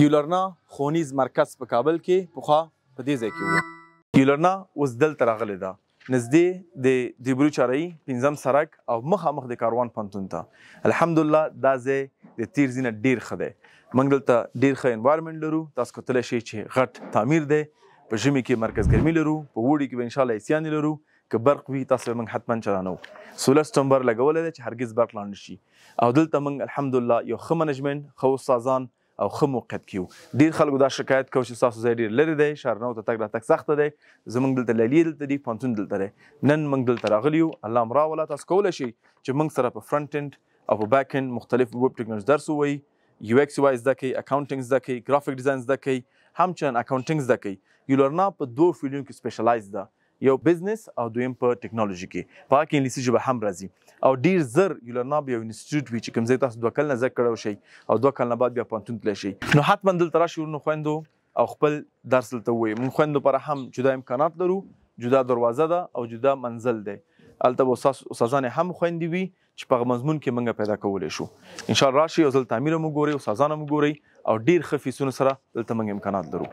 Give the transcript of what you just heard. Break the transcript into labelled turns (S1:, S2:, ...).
S1: یولرنا ښوونیز مرکز په کابل کې پخوا په دې ځای کې و یولرنا اوس دلته راغلې ده نږدې د دیبرو چارۍ پنځم سړک او مخامخ د کاروان پوهنتون ته الحمدلله دا ځای د تیر ځي نه ډېر ښه دی موږ دلته ډېر ښه انوایرمنټ لرو تاسو کتلی شئ چې غټ تعمیر دی په ژمي کې مرکز ګرمي لرو په اوړي کې به انشاءالله ایسیانې لرو که برق وي تاسو موږ حتما چلانو سولر سټمبر لګولی دی چې هرګز برق لاندې شي او دلته موږ الحمدلله یو ښه منجمنټ ښه استادان او خه موقعیت کې وو ډیر خلکو دا شکایت کوي چې تاسو ځای ډیر لري دی شارنو ته تګ راتګ سخته دی زمونږ دلته لیلی دلته دی پوهنتون دلته دی نن موږ دلته راغلي یو الله م راوله تاسو کولی شئ چې موږ سره په فرنټ انډ او په بیک انډ مختلف ویب ټیکنالوژي درس ووایي یو ایکس وای زده کوي اکاونټینګ زده کوي ګرافیک ډیزاین زده کوي همچنین اکاونټینګ زده کوي یولرنا په دوه فیلډونو کې سپیشلایز ده یو بزنس او دویم په ټیکنالوژي کې په کې انګلیسي ژبه هم راځي او ډیر زر یو لرناب یو انسټیټیوټ وی چې کوم ځای تاسو دوه کال نه زده کړو شي او دوه کال نه بعد بیا پانتون تل شي نو حتما دلته راشي نو خويندو او خپل درس لته وي مون خويندو پر هم جدا امکانات لرو جدا دروازه ده او جدا منزل ده البته استادان هم خويندي وي چې په مضمون کې منګه پیدا کولای شو ان شاء الله راشي او زل تعمیر مو ګوري او استادان مو ګوري او ډیر خفي سونه سره دلته منګه امکانات لرو